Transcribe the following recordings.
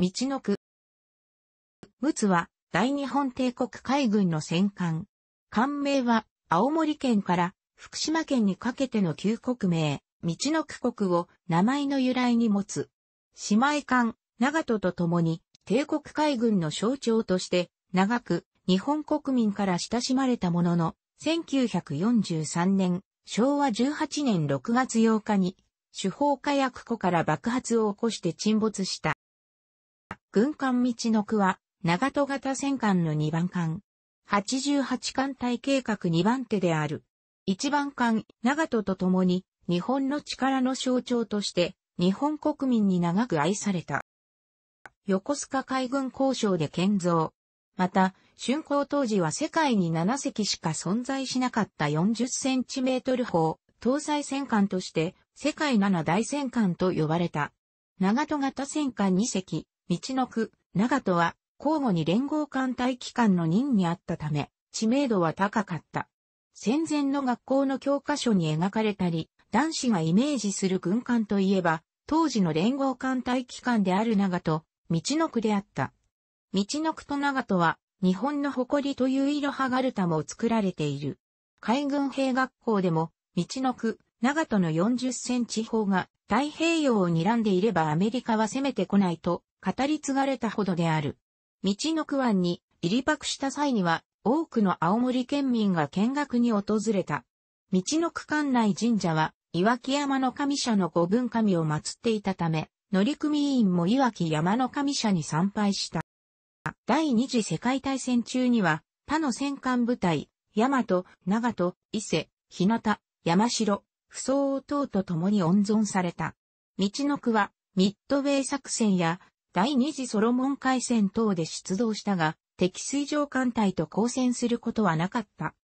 道の区。陸奥は、大日本帝国海軍の戦艦。艦名は、青森県から福島県にかけての旧国名、道の区国を名前の由来に持つ。姉妹艦、長門と共に、帝国海軍の象徴として、長く、日本国民から親しまれたものの、1943年、昭和18年6月8日に、手法火薬庫から爆発を起こして沈没した。軍艦道の区は、長戸型戦艦の2番艦。88艦隊計画2番手である。1番艦、長戸と共に、日本の力の象徴として、日本国民に長く愛された。横須賀海軍交渉で建造。また、竣工当時は世界に7隻しか存在しなかった40センチメートル砲、搭載戦艦として、世界7大戦艦と呼ばれた。長戸型戦艦2隻、道の区、長とは、交互に連合艦隊機関の任にあったため、知名度は高かった。戦前の学校の教科書に描かれたり、男子がイメージする軍艦といえば、当時の連合艦隊機関である長と、道の区であった。道の区と長とは、日本の誇りという色はがるたも作られている。海軍兵学校でも、道の区、長との40センチ砲が太平洋を睨んでいればアメリカは攻めてこないと語り継がれたほどである。道の区湾に入り泊した際には、多くの青森県民が見学に訪れた。道の区間内神社は、岩木山の神社の五分神を祀っていたため、乗組員も岩木山の神社に参拝した。第二次世界大戦中には、他の戦艦部隊、大和、長門、伊勢、日向、山城、不相等と共に温存された。道の区は、ミッドウェイ作戦や第二次ソロモン海戦等で出動したが、敵水上艦隊と交戦することはなかった。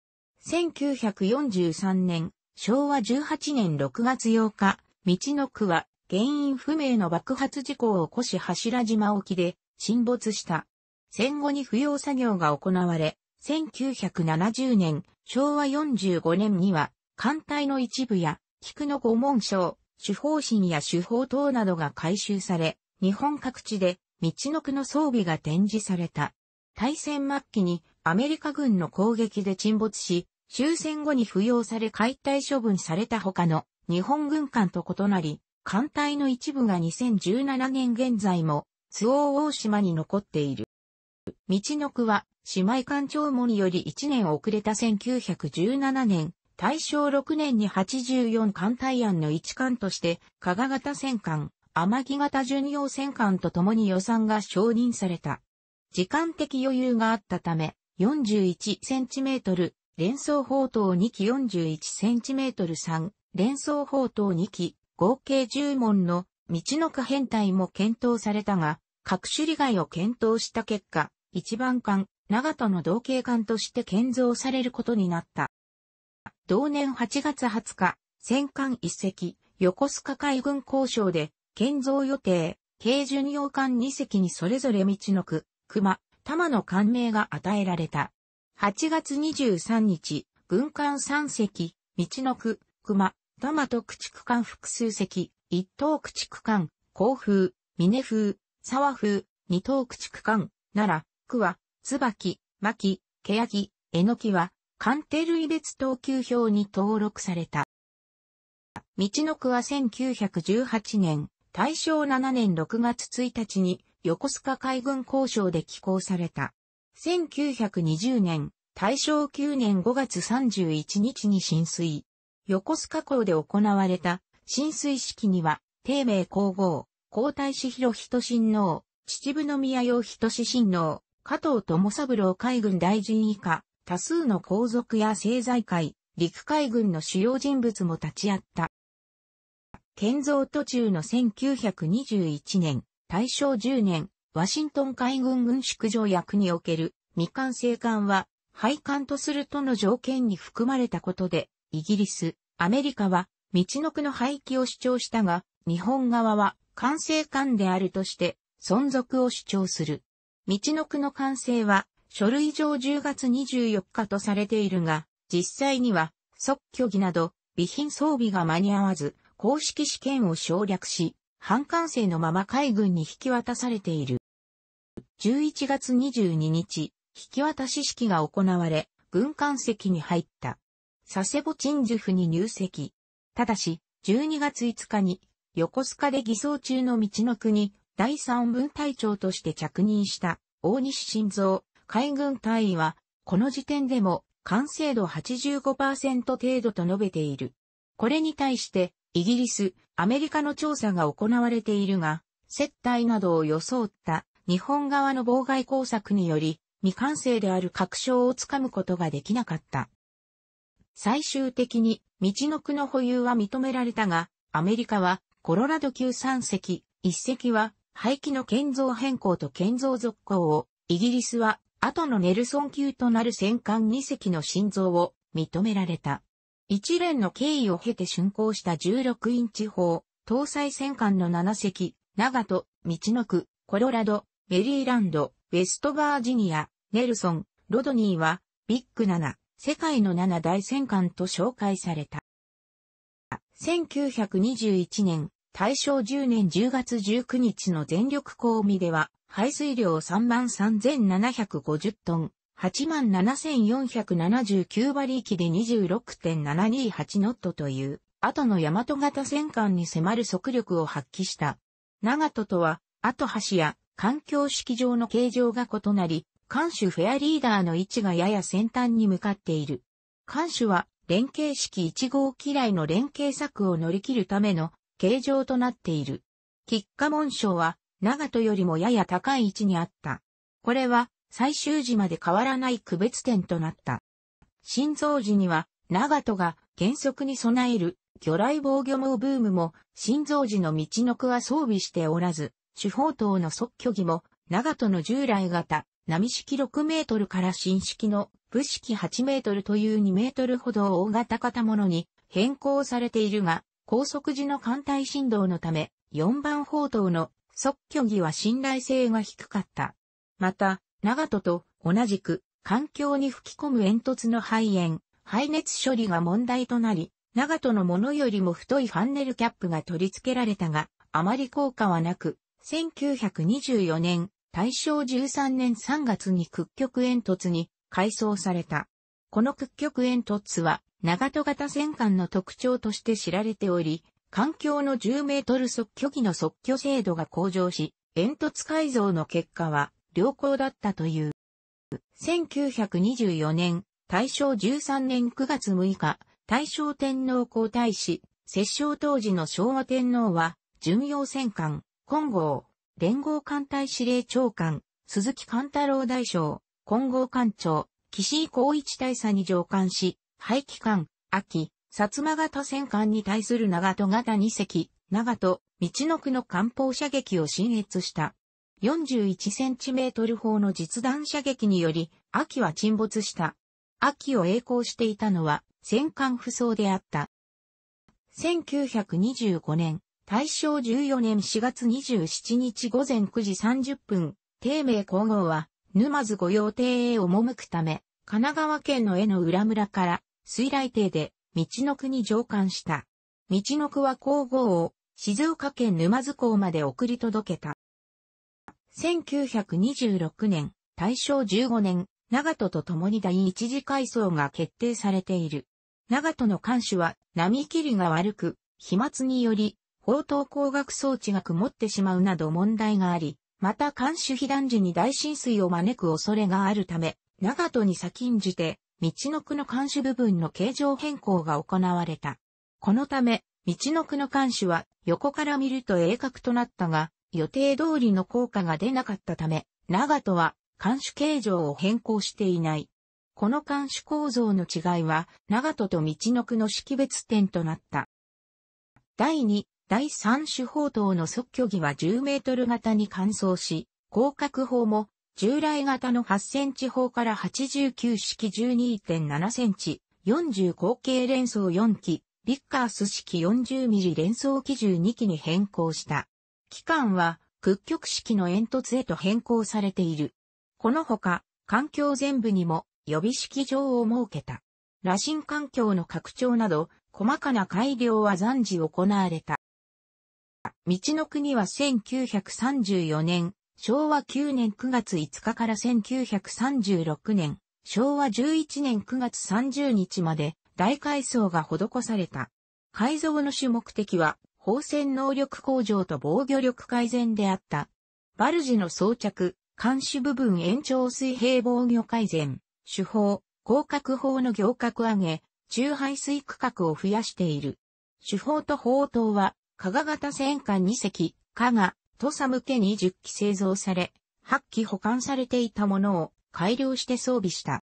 1943年、昭和18年6月8日、道の区は原因不明の爆発事故を起こし柱島沖で沈没した。戦後に不要作業が行われ、1970年、昭和45年には、艦隊の一部や、菊の御紋章、手法神や手法等などが回収され、日本各地で道の区の装備が展示された。大戦末期にアメリカ軍の攻撃で沈没し、終戦後に扶養され解体処分された他の日本軍艦と異なり、艦隊の一部が2017年現在も都防大島に残っている。道の区は姉妹艦長門より1年遅れた1917年、大正6年に84艦隊案の一艦として、加賀型戦艦、天城型巡洋戦艦と共に予算が承認された。時間的余裕があったため、41cm、連装砲塔2機 41cm3、連装砲塔2機、合計10門の道の可変態も検討されたが、各種利害を検討した結果、一番艦、長門の同型艦として建造されることになった。同年8月20日、戦艦一隻、横須賀海軍交渉で、建造予定、軽巡洋艦2隻にそれぞれ道のく、熊、玉の艦名が与えられた。8月23日、軍艦3隻、道のく、熊、玉と駆逐艦複数隻、1等駆逐艦、甲風、峰風、沢風、2等駆逐艦、奈良、桑、椿、牧、欅、えのきは、艦艇類別等級表に登録された。道のくは1918年、大正7年6月1日に横須賀海軍交渉で寄港された。1920年、大正9年5月31日に浸水。横須賀港で行われた浸水式には、帝名皇后、皇太子広仁親王、秩父宮人仁親王、加藤友三郎海軍大臣以下、多数の皇族や政財界、陸海軍の主要人物も立ち会った。建造途中の1921年、大正10年、ワシントン海軍軍縮条約における未完成艦は廃艦とするとの条件に含まれたことで、イギリス、アメリカは道の区の廃棄を主張したが、日本側は完成艦であるとして存続を主張する。道の区の完成は書類上10月24日とされているが、実際には即居儀など備品装備が間に合わず、公式試験を省略し、半完成のまま海軍に引き渡されている。11月22日、引き渡し式が行われ、軍艦席に入った。佐世保鎮守府に入籍。ただし、12月5日に、横須賀で偽装中の道の国、第三分隊長として着任した大西晋三海軍隊員は、この時点でも完成度85%程度と述べている。これに対してイギリス、アメリカの調査が行われているが、接待などを装った日本側の妨害工作により、未完成である確証をつかむことができなかった。最終的に、道の区の保有は認められたが、アメリカは、コロラド級3隻、1隻は、廃棄の建造変更と建造続行を、イギリスは、後のネルソン級となる戦艦2隻の心臓を認められた。一連の経緯を経て竣工した16インチ砲、搭載戦艦の7隻、長門、道の区、コロラド、メリーランド、ウェストバージニア、ネルソン、ロドニーは、ビッグ7、世界の7大戦艦と紹介された。1921年、大正10年10月19日の全力公美では、排水量3万3750トン、87,479馬力で26.728ノットという、後の大和型戦艦に迫る速力を発揮した。長戸とは、後橋や環境式上の形状が異なり、艦首フェアリーダーの位置がやや先端に向かっている。艦首は、連携式1号機雷の連携策を乗り切るための形状となっている。喫下紋章は、長戸よりもやや高い位置にあった。これは、最終時まで変わらない区別点となった。心臓時には、長戸が原則に備える魚雷防御網ブームも、心臓時の道の区は装備しておらず、主砲塔の即居儀も、長戸の従来型、波式6メートルから新式の、武式8メートルという2メートルほど大型型物に変更されているが、高速時の艦隊振動のため、4番砲塔の即居儀は信頼性が低かった。また、長門と同じく環境に吹き込む煙突の肺炎、排熱処理が問題となり、長門のものよりも太いファンネルキャップが取り付けられたが、あまり効果はなく、1924年、大正13年3月に屈曲煙突に改装された。この屈曲煙突は、長戸型戦艦の特徴として知られており、環境の10メートル即距儀の即距精度が向上し、煙突改造の結果は、良好だったという。1924年、大正13年9月6日、大正天皇皇太子、摂政当時の昭和天皇は、巡洋戦艦、金剛、連合艦隊司令長官、鈴木貫太郎大将、金剛艦長、岸井孝一大佐に上官し、廃棄艦、秋、薩摩型戦艦に対する長戸型2隻、長戸、道の区の艦砲射撃を進越した。41cm 砲の実弾射撃により、秋は沈没した。秋を栄光していたのは、戦艦不装であった。1925年、大正14年4月27日午前9時30分、定名皇后は、沼津御用邸へ赴くため、神奈川県の絵の裏村から、水来邸で、道の区に上官した。道の区は皇后を、静岡県沼津港まで送り届けた。1926年、大正15年、長門と共に第一次改装が決定されている。長門の監視は波切りが悪く、飛沫により、砲塔光学装置が曇ってしまうなど問題があり、また監視被弾時に大浸水を招く恐れがあるため、長門に先んじて、道の区の監視部分の形状変更が行われた。このため、道の区の監視は横から見ると鋭角となったが、予定通りの効果が出なかったため、長門は監視形状を変更していない。この監視構造の違いは、長門と道の区の識別点となった。第2、第3手法等の即距儀は10メートル型に換装し、広角砲も従来型の8センチ砲から89式12.7センチ、40口径連装4機、ビッカース式40ミリ連装機12機に変更した。期間は屈曲式の煙突へと変更されている。このほか、環境全部にも予備式場を設けた。羅針環境の拡張など、細かな改良は暫時行われた。道の国は1934年、昭和9年9月5日から1936年、昭和11年9月30日まで大改装が施された。改造の主目的は放戦能力向上と防御力改善であった。バルジの装着、監視部分延長水平防御改善、手法、広角砲の行角上げ、中排水区画を増やしている。手法と砲塔は、加賀型戦艦2隻、加賀、土佐向けに10機製造され、8機保管されていたものを改良して装備した。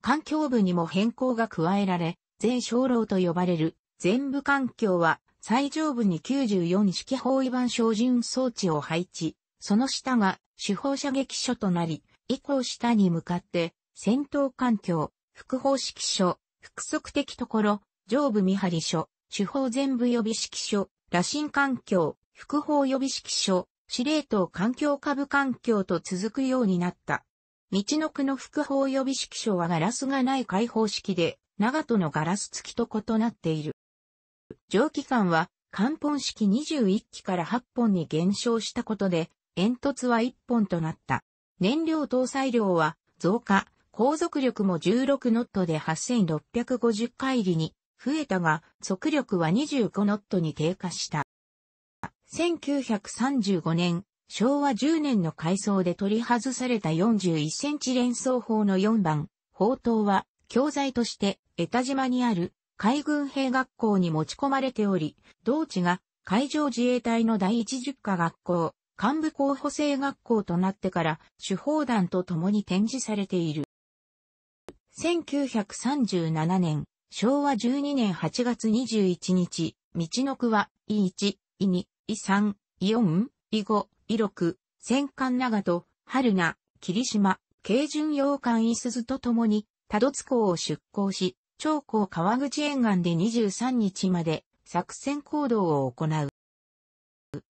環境部にも変更が加えられ、全小楼と呼ばれる全部環境は最上部に94式包囲板照準装置を配置、その下が主砲射撃所となり、以降下に向かって戦闘環境、副砲式所、副足的ところ、上部見張り所、主砲全部予備式所、羅針環境、副砲予備式所、司令塔環境下部環境と続くようになった。道の区の副砲予備式所はガラスがない開放式で、長門のガラス付きと異なっている。蒸気管は関本式21機から8本に減少したことで、煙突は1本となった。燃料搭載量は増加、航続力も16ノットで8650回りに増えたが、速力は25ノットに低下した。1935年、昭和10年の改装で取り外された41センチ連装砲の4番、砲塔は、教材として、江田島にある海軍兵学校に持ち込まれており、同地が海上自衛隊の第一十科学校、幹部候補生学校となってから、手法団と共に展示されている。1937年、昭和12年8月21日、道の区は、E1、E2、E3、E4、E5、E6、戦艦長と、春名、霧島、軽巡洋艦伊鈴と共に、多度津港を出港し、長江川口沿岸で23日まで作戦行動を行う。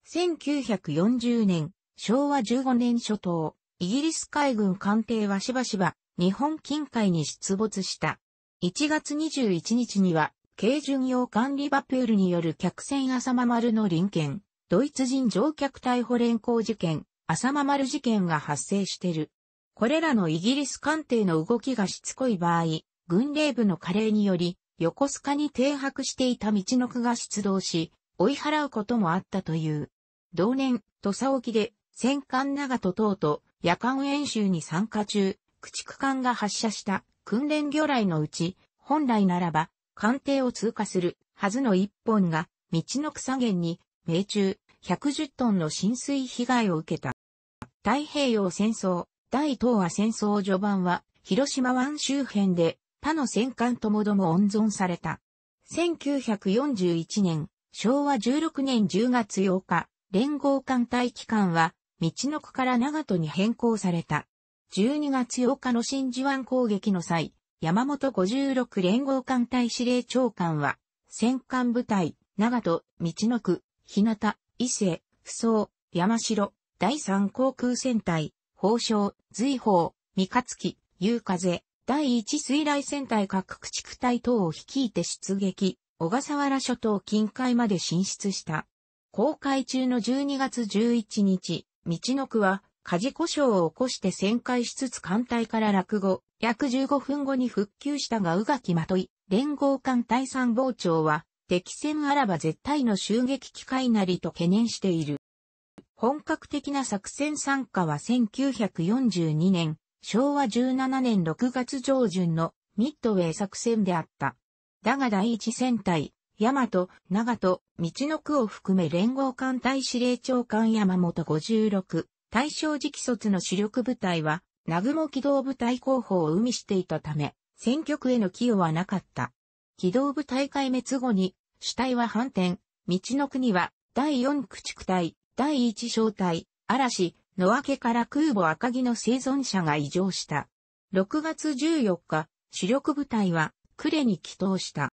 1940年、昭和15年初頭、イギリス海軍艦艇はしばしば日本近海に出没した。1月21日には、軽巡洋艦リバプールによる客船浅間丸の臨検、ドイツ人乗客逮捕連行事件、浅間丸事件が発生してる。これらのイギリス艦艇の動きがしつこい場合、軍令部の加齢により、横須賀に停泊していた道の区が出動し、追い払うこともあったという。同年、土佐沖で、戦艦長戸等と夜間演習に参加中、駆逐艦が発射した訓練魚雷のうち、本来ならば、艦艇を通過するはずの一本が、道の草原に、命中、110トンの浸水被害を受けた。太平洋戦争、第東亜戦争序盤は、広島湾周辺で他の戦艦ともども温存された。1941年、昭和16年10月8日、連合艦隊機関は、道の区から長門に変更された。12月8日の真珠湾攻撃の際、山本56連合艦隊司令長官は、戦艦部隊、長門、道の区、日向、伊勢、不走、山城、第三航空戦隊、宝生、随宝、三日月、夕風、第一水雷戦隊各駆逐隊等を率いて出撃、小笠原諸島近海まで進出した。公開中の12月11日、道の区は火事故障を起こして旋回しつつ艦隊から落語、約15分後に復旧したが宇垣まとい、連合艦隊参謀長は、敵戦あらば絶対の襲撃機会なりと懸念している。本格的な作戦参加は1942年昭和17年6月上旬のミッドウェー作戦であった。だが第一戦隊、大和、長戸、道の区を含め連合艦隊司令長官山本56、大正直卒の主力部隊は、南雲機動部隊候補を海していたため、戦局への寄与はなかった。機動部隊壊滅後に、主体は反転、道の国は、第四駆逐隊、第一小隊、嵐、野明けから空母赤城の生存者が異常した。6月14日、主力部隊は呉に帰投した。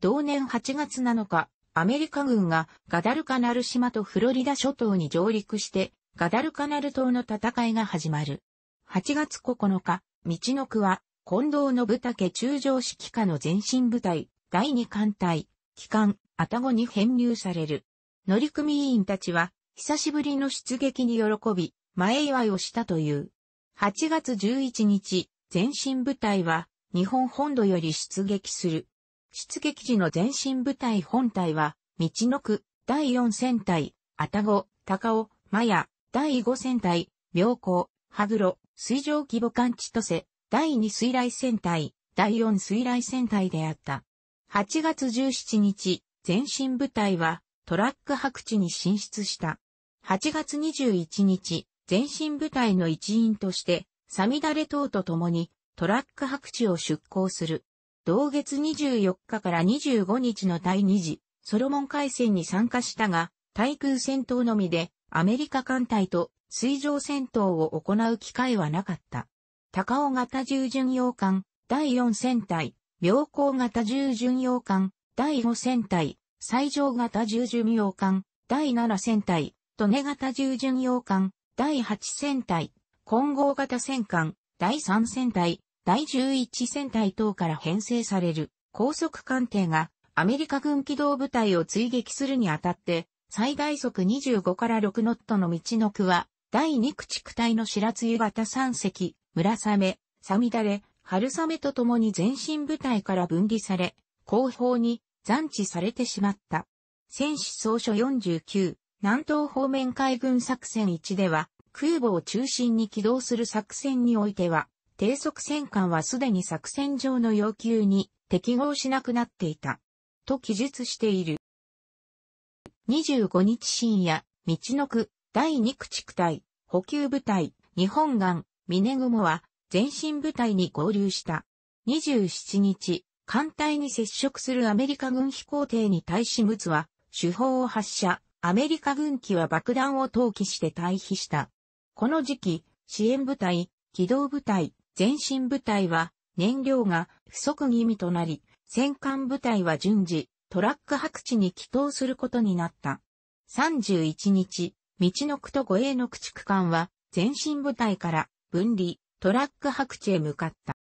同年8月7日、アメリカ軍がガダルカナル島とフロリダ諸島に上陸して、ガダルカナル島の戦いが始まる。8月9日、道の区は、近藤の部竹中将指揮下の前進部隊、第2艦隊、機関、アタゴに編入される。乗組員たちは、久しぶりの出撃に喜び、前祝いをしたという。8月11日、前進部隊は日本本土より出撃する。出撃時の前進部隊本隊は、道の区、第4戦隊、あご、た高尾、まや、第5戦隊、妙高、羽黒、水上規模艦千歳、第2水雷戦隊、第4水雷戦隊であった。8月17日、前進部隊はトラック白地に進出した。8月21日、前進部隊の一員として、サミダレ島と共にトラック白地を出港する。同月24日から25日の第2次ソロモン海戦に参加したが、対空戦闘のみでアメリカ艦隊と水上戦闘を行う機会はなかった。高尾型従巡洋艦第4戦隊、妙高型従巡洋艦第5戦隊、最上型従巡洋艦第7戦隊、トネ型従巡洋艦、第8戦隊、混合型戦艦、第3戦隊、第11戦隊等から編成される高速艦艇がアメリカ軍機動部隊を追撃するにあたって、最大速25から6ノットの道の区は、第2駆逐隊の白露型3隻、村雨、サミダレ、春雨と共に前進部隊から分離され、後方に残地されてしまった。戦士総書49、南東方面海軍作戦1では、空母を中心に起動する作戦においては、低速戦艦はすでに作戦上の要求に適合しなくなっていた。と記述している。25日深夜、道の区、第2駆逐隊、補給部隊、日本岸、峰雲は、前進部隊に合流した。27日、艦隊に接触するアメリカ軍飛行艇に対し陸は、手法を発射、アメリカ軍機は爆弾を投棄して退避した。この時期、支援部隊、機動部隊、前進部隊は燃料が不足気味となり、戦艦部隊は順次、トラック白地に帰投することになった。31日、道の区と護衛の駆逐艦は、前進部隊から分離、トラック白地へ向かった。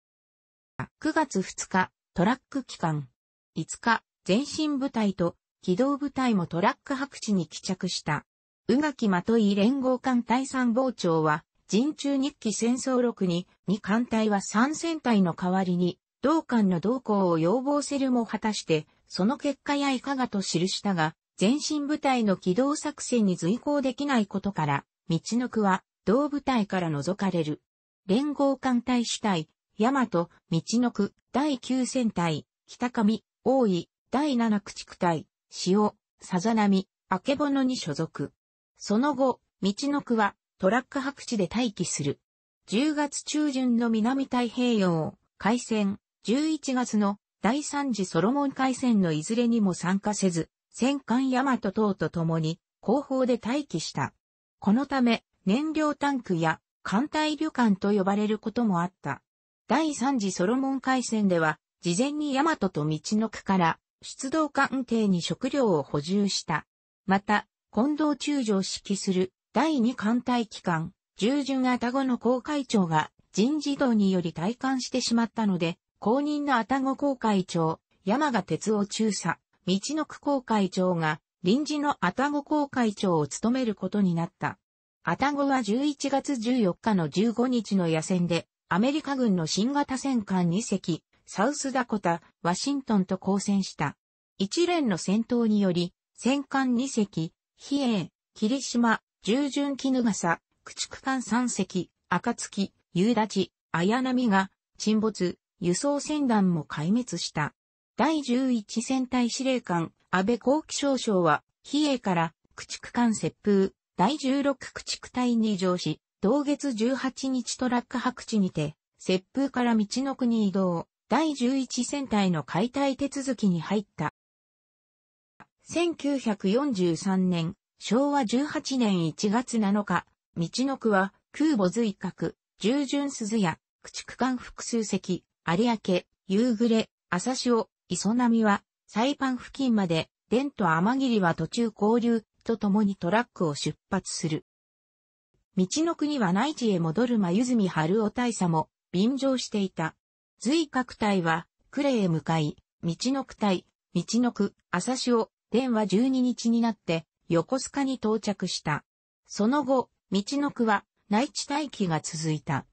9月2日、トラック期間。5日、前進部隊と機動部隊もトラック白地に帰着した。宇垣とい連合艦隊参謀長は、人中日記戦争録に、2艦隊は3戦隊の代わりに、同艦の同行を要望せるも果たして、その結果やいかがと記したが、前進部隊の機動作戦に随行できないことから、道の区は、同部隊から除かれる。連合艦隊主体、大和、道の区、第9戦隊、北上、大井、第7駆逐隊、塩、さざ波、あけぼのに所属。その後、道の区はトラック白地で待機する。10月中旬の南太平洋海戦、11月の第三次ソロモン海戦のいずれにも参加せず、戦艦大和等と共に後方で待機した。このため、燃料タンクや艦隊旅館と呼ばれることもあった。第3次ソロモン海戦では、事前にマトと道の区から出動艦艇に食料を補充した。また、近藤中将指揮する第2艦隊機関、従順タゴの公会長が人事堂により退官してしまったので、後任のタゴ公会長、山賀哲夫中佐、道の区公会長が臨時のタゴ公会長を務めることになった。タゴは11月14日の15日の野戦で、アメリカ軍の新型戦艦2隻、サウスダコタ、ワシントンと交戦した。一連の戦闘により、戦艦二隻、比叡、霧島、従順絹笠、駆逐艦三隻、暁、夕立、綾波が沈没、輸送船団も壊滅した。第十一戦隊司令官、安倍光喜少将は、比叡から駆逐艦接風、第十六駆逐隊に移乗し、同月十八日トラック白地にて、接風から道の国移動。第11戦隊の解体手続きに入った。1943年、昭和18年1月7日、道の区は、空母随格、従順鈴や、駆逐艦複数隻、有明、夕暮れ、朝潮、磯波は、サイパン付近まで、電と天霧は途中交流、と共にトラックを出発する。道の国は内地へ戻る真泉春夫大佐も、便乗していた。随各隊は、呉へ向かい、道の区隊、道の区、朝潮、電話12日になって、横須賀に到着した。その後、道の区は、内地待機が続いた。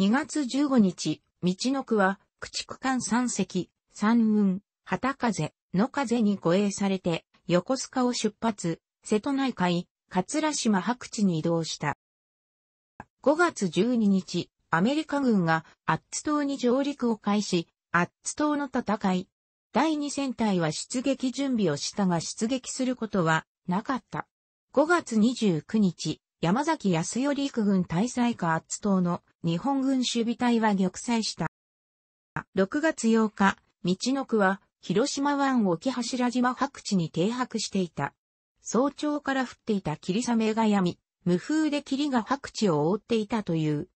2月15日、道の区は、駆逐艦3隻、三運、旗風、野風に護衛されて、横須賀を出発、瀬戸内海、桂島白地に移動した。5月12日、アメリカ軍がアッツ島に上陸を開始、アッツ島の戦い。第2戦隊は出撃準備をしたが出撃することはなかった。5月29日、山崎康頼陸軍大災下アッツ島の日本軍守備隊は玉砕した。6月8日、道の区は広島湾沖柱島白地に停泊していた。早朝から降っていた霧雨が止み、無風で霧が白地を覆っていたという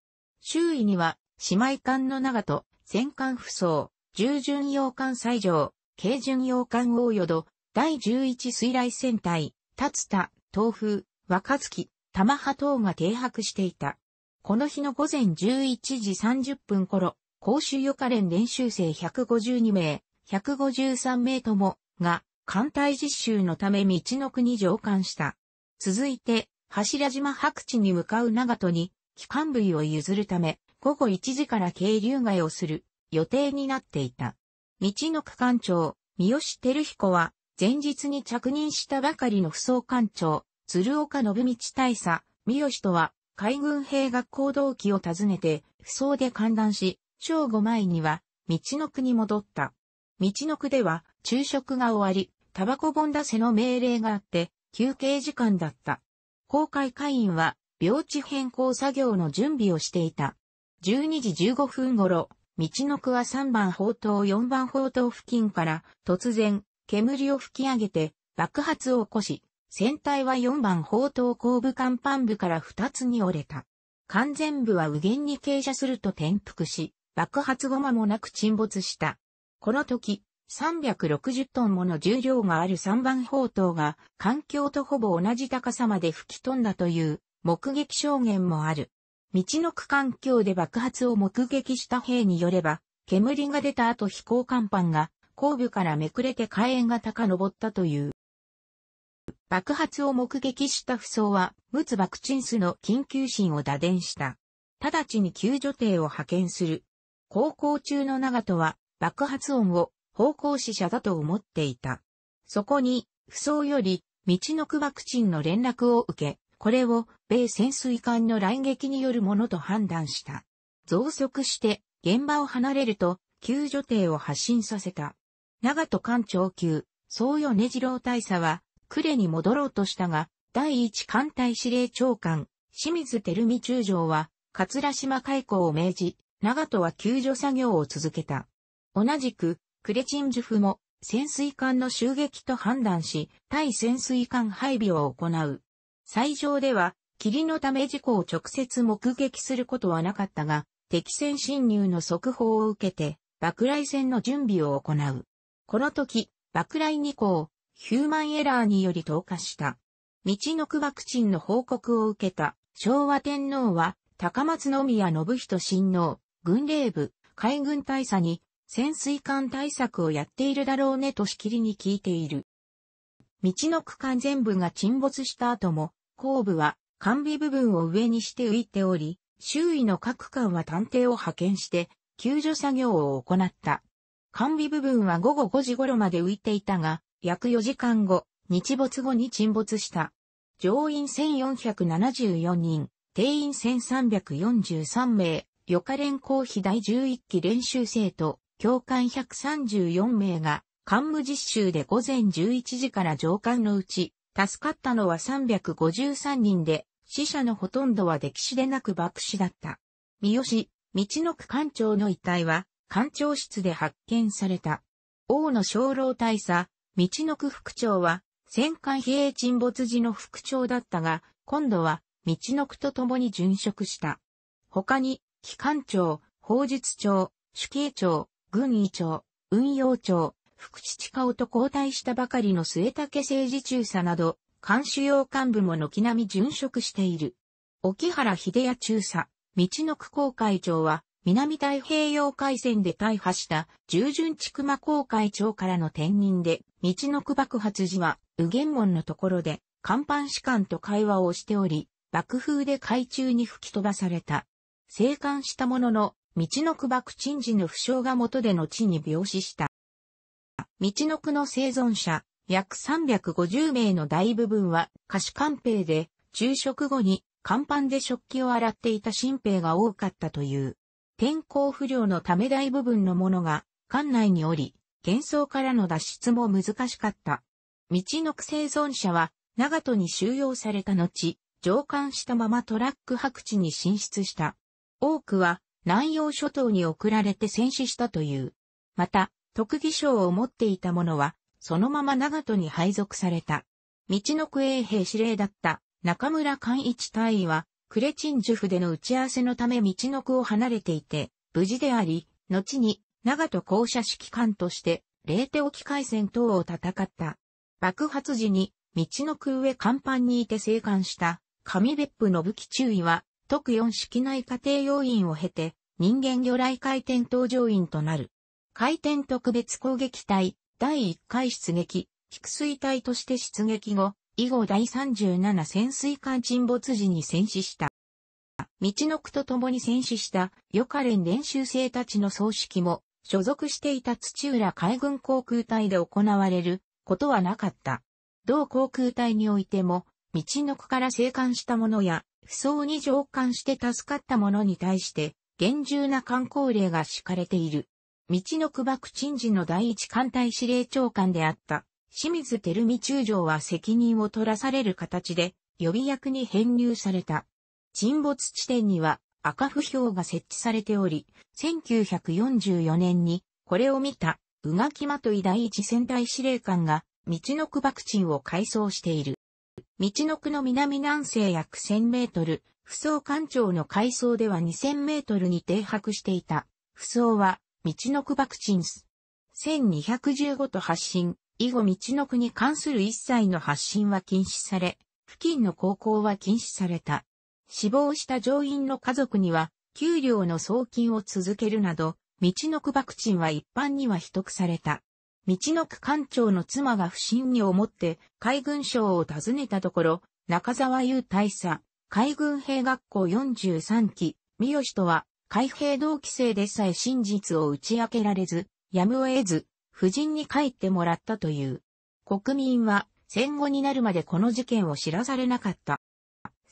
周囲には、姉妹艦の長と、戦艦不装、従順洋艦西条、軽巡洋艦大淀、第11水雷戦隊、立田、東風、若月、玉波等が停泊していた。この日の午前11時30分頃、公衆予科連練習生152名、153名とも、が、艦隊実習のため道の国上艦した。続いて、柱島白地に向かう長門に、機関部位を譲るため、午後1時から渓流外をする予定になっていた。道の区間長、三好照彦は、前日に着任したばかりの副総官長、鶴岡信道大佐、三好とは、海軍兵学校同期を訪ねて、不装で観覧し、正午前には、道の区に戻った。道の区では、昼食が終わり、タバコ本出せの命令があって、休憩時間だった。公開会員は、病地変更作業の準備をしていた。12時15分頃、道の区は3番砲塔4番砲塔付近から突然煙を吹き上げて爆発を起こし、船体は4番砲塔後部甲板部から2つに折れた。完全部は右舷に傾斜すると転覆し、爆発後間もなく沈没した。この時、360トンもの重量がある3番砲塔が、環境とほぼ同じ高さまで吹き飛んだという目撃証言もある。道の区環境で爆発を目撃した兵によれば、煙が出た後飛行甲板が後部からめくれて火炎が高登ったという。爆発を目撃した不装は、陸奥爆沈数の緊急心を打電した。直ちに救助艇を派遣する。航行中の長門は、爆発音を方向死者だと思っていた。そこに、不装より、道の区爆沈の連絡を受け、これを米潜水艦の来撃によるものと判断した。増速して現場を離れると救助艇を発進させた。長門艦長級、総与根次郎大佐は、呉に戻ろうとしたが、第一艦隊司令長官、清水照美中将は、桂島開港を命じ、長門は救助作業を続けた。同じく、クレチンジュフも潜水艦の襲撃と判断し、対潜水艦配備を行う。最上では、霧のため事故を直接目撃することはなかったが、敵戦侵入の速報を受けて、爆雷戦の準備を行う。この時、爆雷2項、ヒューマンエラーにより投下した。道のく爆ンの報告を受けた昭和天皇は、高松宮信人親王、軍令部、海軍大佐に、潜水艦対策をやっているだろうねとしきりに聞いている。道の区間全部が沈没した後も、後部は完備部分を上にして浮いており、周囲の各艦は探偵を派遣して救助作業を行った。完備部分は午後5時頃まで浮いていたが、約4時間後、日没後に沈没した。乗員1474人、定員1343名、予科連行費第11期練習生と、教官134名が、幹部実習で午前11時から上官のうち、助かったのは353人で、死者のほとんどは溺死でなく爆死だった。三好、道の区官庁の遺体は、官庁室で発見された。王の小老大佐、道の区副長は、戦艦兵沈没時の副長だったが、今度は、道の区と共に殉職した。他に、機関庁、法術庁、主計庁、軍医庁、運用庁、福地近夫と交代したばかりの末竹政治中佐など、監修用幹部も軒並み殉職している。沖原秀也中佐、道の区公会長は、南太平洋海戦で大破した従順地熊公会長からの転任で、道の区爆発時は、右玄門のところで、甲板士官と会話をしており、爆風で海中に吹き飛ばされた。生還したものの、道の区爆沈時の負傷が元での地に病死した。道の区の生存者、約350名の大部分は、菓子官兵で、昼食後に、乾板で食器を洗っていた新兵が多かったという。天候不良のため大部分のものが、館内におり、幻想からの脱出も難しかった。道の区生存者は、長門に収容された後、上官したままトラック白地に進出した。多くは、南洋諸島に送られて戦死したという。また、特技賞を持っていた者は、そのまま長門に配属された。道の区衛兵司令だった中村寛一大尉は、クレチンジュフでの打ち合わせのため道の区を離れていて、無事であり、後に長門校舎指揮官として、冷手沖海戦等を戦った。爆発時に、道の区上甲板にいて生還した、神別府の武器中尉は、特4式内家庭要員を経て、人間魚雷回転搭乗員となる。回転特別攻撃隊第1回出撃、菊水隊として出撃後、以後第37潜水艦沈没時に戦死した。道の区と共に戦死したヨカレン練習生たちの葬式も、所属していた土浦海軍航空隊で行われることはなかった。同航空隊においても、道の区から生還した者や、不相に上官して助かった者に対して、厳重な観光令が敷かれている。道の区幕陳時の第一艦隊司令長官であった、清水照美中将は責任を取らされる形で、予備役に編入された。沈没地点には赤不評が設置されており、1944年にこれを見た宇垣まとい第一戦隊司令官が、道の区爆沈を改装している。道の区の南南西約1000メートル、不層艦長の改装では2000メートルに停泊していた。不層は道の区ワクチンス。1215と発信、以後道の区に関する一切の発信は禁止され、付近の高校は禁止された。死亡した乗員の家族には、給料の送金を続けるなど、道のク爆ンは一般には秘匿された。道の区官長の妻が不審に思って海軍省を訪ねたところ、中沢雄大佐、海軍兵学校43期、三好とは海兵同期生でさえ真実を打ち明けられず、やむを得ず、夫人に帰ってもらったという。国民は戦後になるまでこの事件を知らされなかった。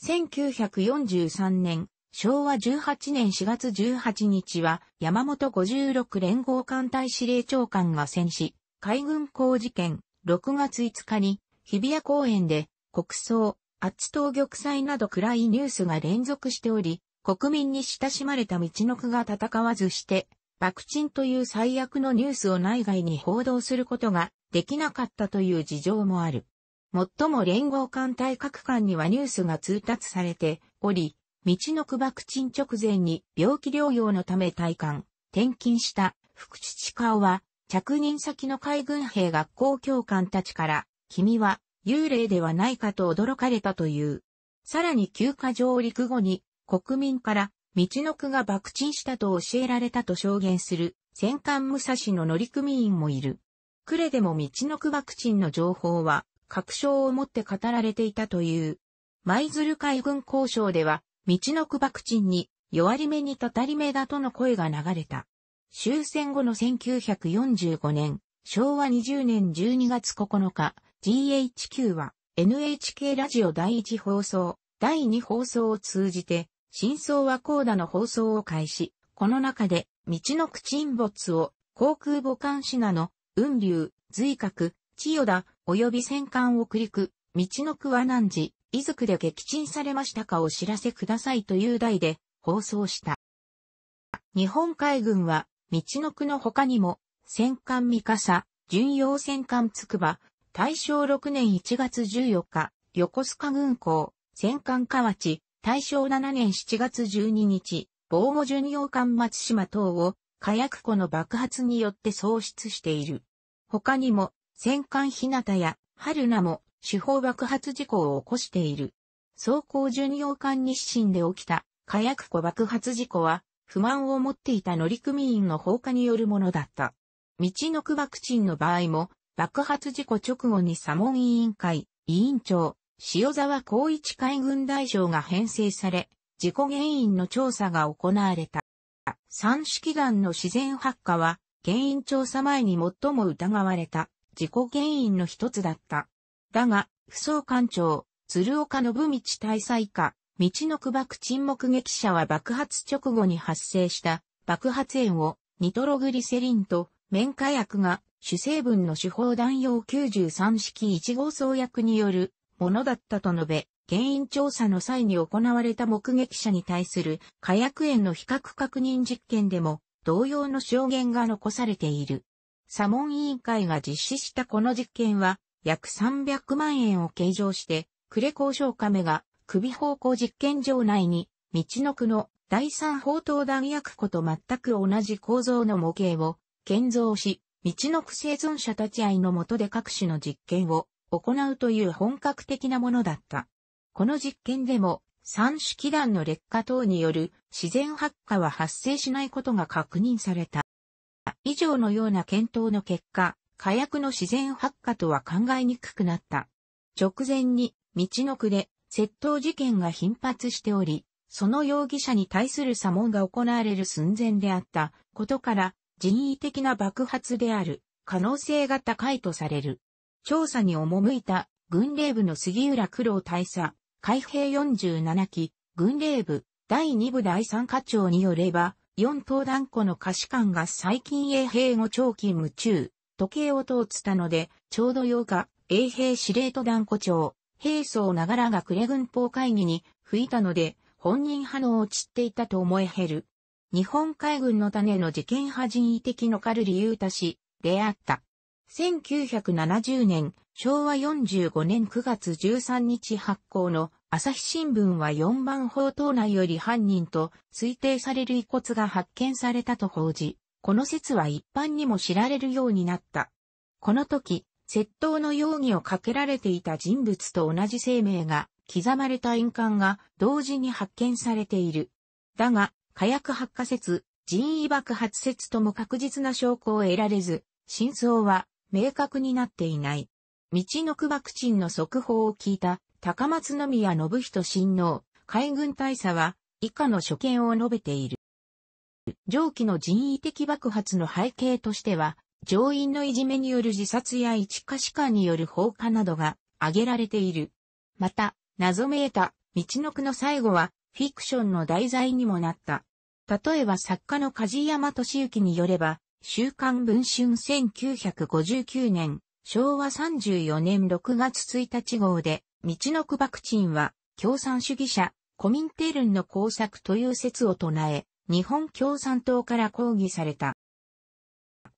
1943年、昭和18年4月18日は山本56連合艦隊司令長官が戦死、海軍港事件、6月5日に日比谷公園で国葬、圧倒玉砕など暗いニュースが連続しており、国民に親しまれた道のくが戦わずして、爆沈という最悪のニュースを内外に報道することができなかったという事情もある。最も連合艦隊各艦にはニュースが通達されており、道のく爆沈直前に病気療養のため退官、転勤した福地地顔は、着任先の海軍兵学校教官たちから、君は幽霊ではないかと驚かれたという。さらに休暇上陸後に国民から、道のくが爆沈したと教えられたと証言する、戦艦武蔵の乗組員もいる。呉でも道のく爆沈の情報は、確証をもって語られていたという。舞鶴海軍交渉では、道のく爆沈に、弱り目にたたり目だとの声が流れた。終戦後の1945年、昭和20年12月9日、GHQ は NHK ラジオ第1放送、第2放送を通じて、真相はコーダの放送を開始。この中で、道の口沈没を、航空母艦シナの、雲竜、随格、千代田、及び戦艦を繰り道の区は何時、遺族で撃沈されましたかお知らせくださいという題で、放送した。日本海軍は、道の区の他にも、戦艦三笠、巡洋戦艦つくば、大正6年1月14日、横須賀軍港、戦艦河内、大正7年7月12日、防護巡洋艦松島等を火薬庫の爆発によって喪失している。他にも、戦艦日向や春名も手法爆発事故を起こしている。走行巡洋艦日清で起きた火薬庫爆発事故は、不満を持っていた乗組員の放火によるものだった。道のく爆沈の場合も、爆発事故直後に左門委員会、委員長、塩沢光一海軍大将が編成され、事故原因の調査が行われた。三式岩の自然発火は、原因調査前に最も疑われた、事故原因の一つだった。だが、不相艦長、鶴岡信道大祭下、道の区爆沈目撃者は爆発直後に発生した爆発炎をニトログリセリンと綿火薬が主成分の手法弾用93式1号創薬によるものだったと述べ、原因調査の際に行われた目撃者に対する火薬園の比較確認実験でも同様の証言が残されている。査問委員会が実施したこの実験は約300万円を計上して、クレコショ渉カメが首方向実験場内に道の区の第三砲塔弾薬庫と全く同じ構造の模型を建造し、道の区生存者立ち合いのもとで各種の実験を行うという本格的なものだった。この実験でも、三種気団の劣化等による自然発火は発生しないことが確認された。以上のような検討の結果、火薬の自然発火とは考えにくくなった。直前に、道の区で窃盗事件が頻発しており、その容疑者に対する査問が行われる寸前であったことから、人為的な爆発である可能性が高いとされる。調査に赴いた軍令部の杉浦九郎大佐、海兵47期、軍令部、第2部第3課長によれば、4等団子の下士官が最近衛兵後長期夢中、時計を通ったので、ちょうど8日、衛兵司令と団子長、兵装ながらが暮れ軍法会議に吹いたので、本人派のを散っていたと思え減る。日本海軍の種の事件派人為的のカルリ・ユータ氏、でった。1970年、昭和45年9月13日発行の朝日新聞は4番砲塔内より犯人と推定される遺骨が発見されたと報じ、この説は一般にも知られるようになった。この時、窃盗の容疑をかけられていた人物と同じ生命が刻まれた印鑑が同時に発見されている。だが、火薬発火説、人為爆発説とも確実な証拠を得られず、真相は明確になっていない。道のく爆ンの速報を聞いた高松宮信人親王、海軍大佐は以下の所見を述べている。上記の人為的爆発の背景としては、乗員のいじめによる自殺や一家士官による放火などが挙げられている。また、謎めいた、道のくの最後は、フィクションの題材にもなった。例えば作家の梶山敏之によれば、週刊文春1959年、昭和34年6月1日号で、道のく爆鎮は、共産主義者、コミンテルンの工作という説を唱え、日本共産党から抗議された。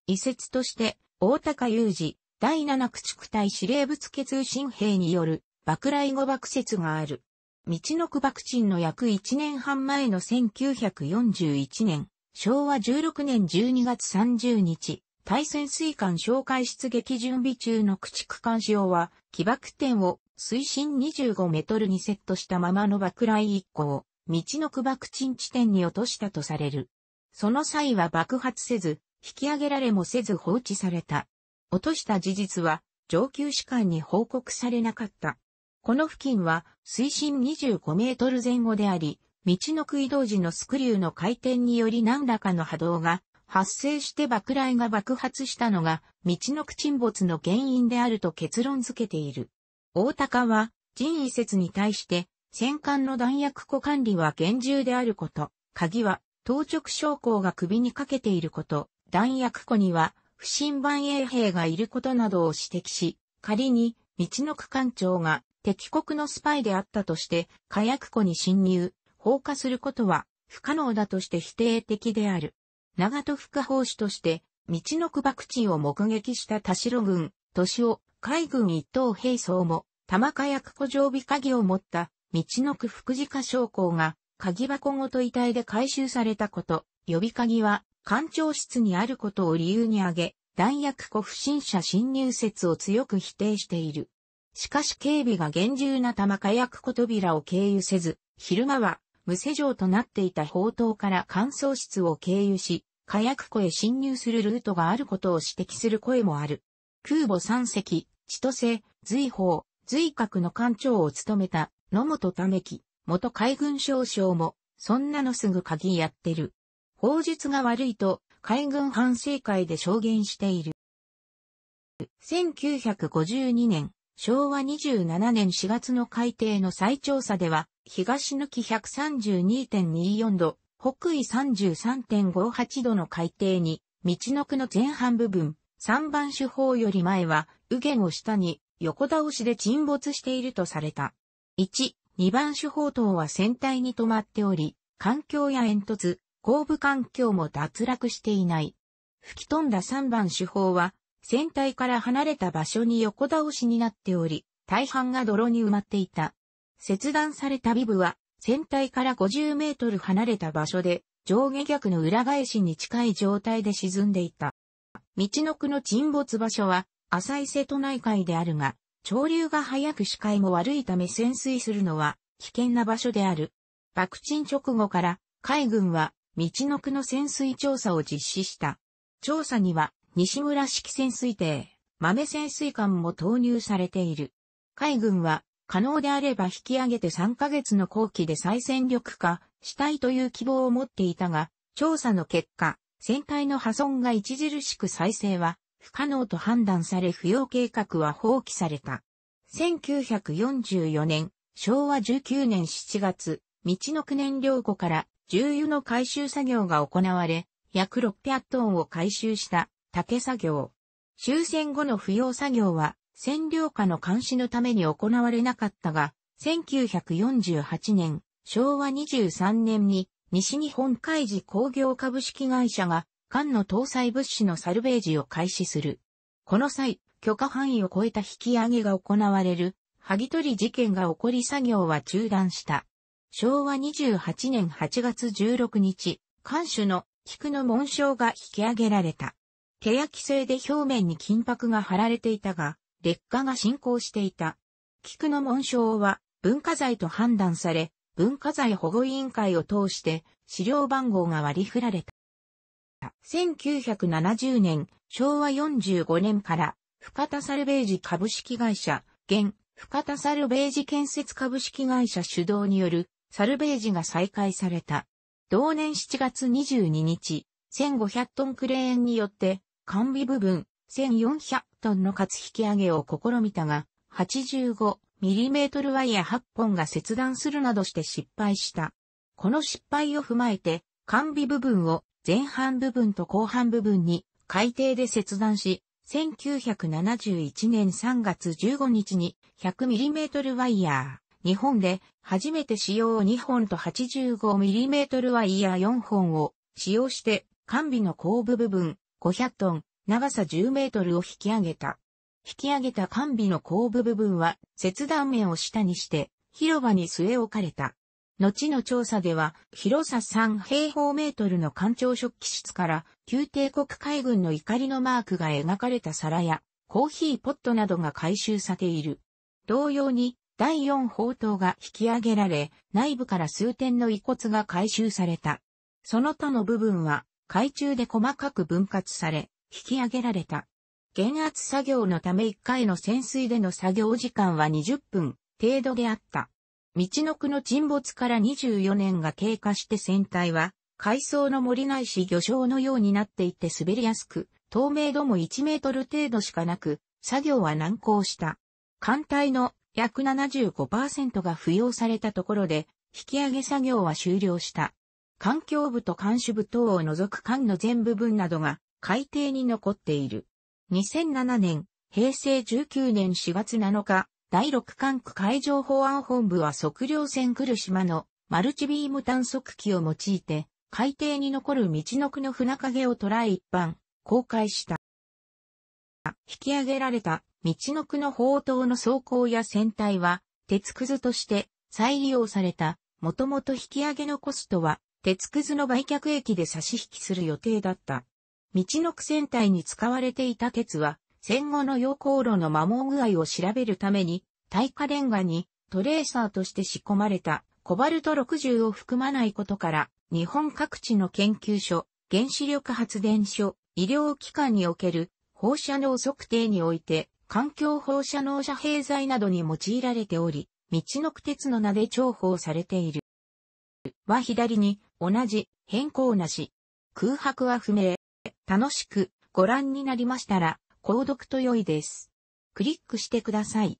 遺説として、大高雄二、第7駆逐隊司令部付通信兵による、爆雷誤爆説がある。道のく爆鎮の約1年半前の1941年、昭和16年12月30日、対潜水艦紹介出撃準備中の駆逐艦使用は、起爆点を水深25メートルにセットしたままの爆雷一個を、道の区爆沈地点に落としたとされる。その際は爆発せず、引き上げられもせず放置された。落とした事実は、上級士官に報告されなかった。この付近は水深25メートル前後であり、道の区移動時のスクリューの回転により何らかの波動が発生して爆雷が爆発したのが道の区沈没の原因であると結論付けている。大高は人為説に対して戦艦の弾薬庫管理は厳重であること、鍵は当直将校が首にかけていること、弾薬庫には不審万衛兵がいることなどを指摘し、仮に道の区艦長が敵国のスパイであったとして火薬庫に侵入、放火することは不可能だとして否定的である。長戸副法師として、道のく爆地を目撃した田代軍、年を海軍一等兵装も、玉火薬庫城尾鍵を持った道のく福次家将校が、鍵箱ごと遺体で回収されたこと、呼び鍵は、官庁室にあることを理由に挙げ、弾薬庫不審者侵入説を強く否定している。しかし警備が厳重な玉火薬庫扉を経由せず、昼間は無施錠となっていた砲塔から乾燥室を経由し、火薬庫へ侵入するルートがあることを指摘する声もある。空母3隻、千歳、随法、随格の艦長を務めた野本為き、元海軍少将も、そんなのすぐ鍵やってる。法術が悪いと、海軍反省会で証言している。1952年、昭和27年4月の海底の再調査では、東抜き132.24度、北緯33.58度の海底に、道の区の前半部分、3番手法より前は、右下を下に、横倒しで沈没しているとされた。1、2番手法等は船体に止まっており、環境や煙突、後部環境も脱落していない。吹き飛んだ3番手法は、船体から離れた場所に横倒しになっており、大半が泥に埋まっていた。切断されたビブは、船体から50メートル離れた場所で、上下逆の裏返しに近い状態で沈んでいた。道の区の沈没場所は、浅い瀬戸内海であるが、潮流が速く視界も悪いため潜水するのは危険な場所である。爆沈直後から海軍は道の区の潜水調査を実施した。調査には西村式潜水艇、豆潜水艦も投入されている。海軍は、可能であれば引き上げて3ヶ月の後期で再戦力化したいという希望を持っていたが、調査の結果、船体の破損が著しく再生は不可能と判断され不要計画は放棄された。1944年、昭和19年7月、道の九年両庫から重油の回収作業が行われ、約600トンを回収した竹作業。終戦後の扶養作業は、占領下の監視のために行われなかったが、1948年、昭和23年に、西日本海事工業株式会社が、艦の搭載物資のサルベージを開始する。この際、許可範囲を超えた引き上げが行われる、剥ぎ取り事件が起こり作業は中断した。昭和28年8月16日、艦首の菊の紋章が引き上げられた。欅製で表面に金箔が貼られていたが、劣化が進行していた。菊の紋章は文化財と判断され、文化財保護委員会を通して資料番号が割り振られた。1970年、昭和45年から、深田サルベージ株式会社、現、深田サルベージ建設株式会社主導による、サルベージが再開された。同年7月22日、1500トンクレーンによって、完備部分1400トンの活引き上げを試みたが、85mm ワイヤー8本が切断するなどして失敗した。この失敗を踏まえて、完備部分を前半部分と後半部分に海底で切断し、1971年3月15日に 100mm ワイヤー、日本で初めて使用2本と 85mm ワイヤー4本を使用して、完備の後部部分500トン、長さ10メートルを引き上げた。引き上げた完備の後部部分は切断面を下にして広場に据え置かれた。後の調査では広さ3平方メートルの艦長食器室から旧帝国海軍の怒りのマークが描かれた皿やコーヒーポットなどが回収されている。同様に第4砲塔が引き上げられ内部から数点の遺骨が回収された。その他の部分は海中で細かく分割され、引き上げられた。減圧作業のため1回の潜水での作業時間は20分程度であった。道の区の沈没から24年が経過して船体は、海藻の森ないし魚礁のようになっていて滑りやすく、透明度も1メートル程度しかなく、作業は難航した。艦隊の約75%が扶養されたところで、引き上げ作業は終了した。環境部と監視部等を除く艦の全部分などが海底に残っている。2007年、平成19年4月7日、第6管区海上保安本部は測量船来る島のマルチビーム探測機を用いて、海底に残る道の区の船影を捉え一般、公開した。引き上げられた道の区の砲塔の装甲や船体は、鉄くずとして再利用された、もともと引き上げのコストは鉄くずの売却益で差し引きする予定だった。道のく船体に使われていた鉄は、戦後の溶鉱炉の摩耗具合を調べるために、耐火レンガにトレーサーとして仕込まれたコバルト60を含まないことから、日本各地の研究所、原子力発電所、医療機関における放射能測定において、環境放射能遮蔽剤などに用いられており、道のく鉄の名で重宝されている。は左に、同じ、変更なし。空白は不明。楽しくご覧になりましたら、購読と良いです。クリックしてください。